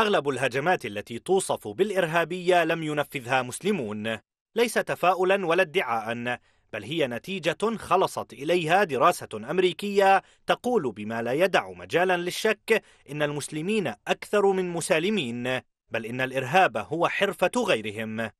أغلب الهجمات التي توصف بالإرهابية لم ينفذها مسلمون ليس تفاؤلا ولا ادعاء بل هي نتيجة خلصت إليها دراسة أمريكية تقول بما لا يدع مجالا للشك إن المسلمين أكثر من مسالمين بل إن الإرهاب هو حرفة غيرهم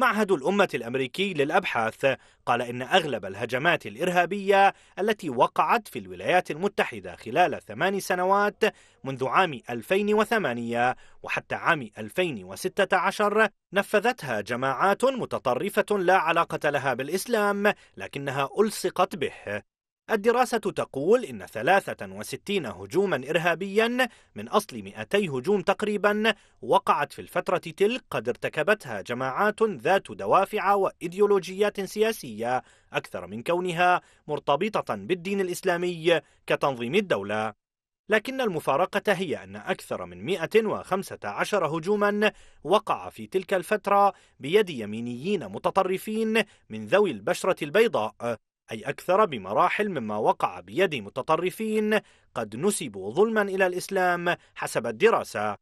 معهد الأمة الأمريكي للأبحاث قال إن أغلب الهجمات الإرهابية التي وقعت في الولايات المتحدة خلال ثمان سنوات منذ عام 2008 وحتى عام 2016 نفذتها جماعات متطرفة لا علاقة لها بالإسلام لكنها ألصقت به الدراسة تقول إن 63 هجوما إرهابيا من أصل 200 هجوم تقريبا وقعت في الفترة تلك قد ارتكبتها جماعات ذات دوافع وإيديولوجيات سياسية أكثر من كونها مرتبطة بالدين الإسلامي كتنظيم الدولة لكن المفارقة هي أن أكثر من 115 هجوما وقع في تلك الفترة بيد يمينيين متطرفين من ذوي البشرة البيضاء أي أكثر بمراحل مما وقع بيد متطرفين قد نسبوا ظلما إلى الإسلام حسب الدراسة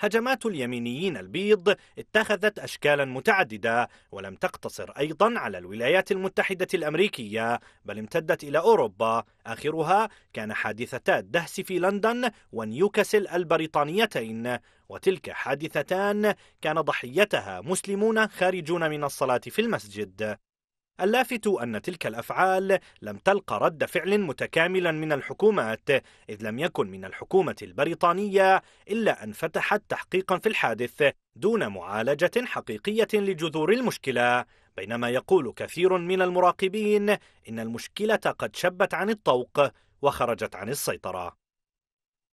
هجمات اليمينيين البيض اتخذت أشكالا متعددة ولم تقتصر أيضا على الولايات المتحدة الأمريكية بل امتدت إلى أوروبا آخرها كان حادثتا الدهس في لندن ونيوكاسل البريطانيتين وتلك حادثتان كان ضحيتها مسلمون خارجون من الصلاة في المسجد اللافت أن تلك الأفعال لم تلقى رد فعل متكاملا من الحكومات إذ لم يكن من الحكومة البريطانية إلا أن فتحت تحقيقا في الحادث دون معالجة حقيقية لجذور المشكلة بينما يقول كثير من المراقبين إن المشكلة قد شبت عن الطوق وخرجت عن السيطرة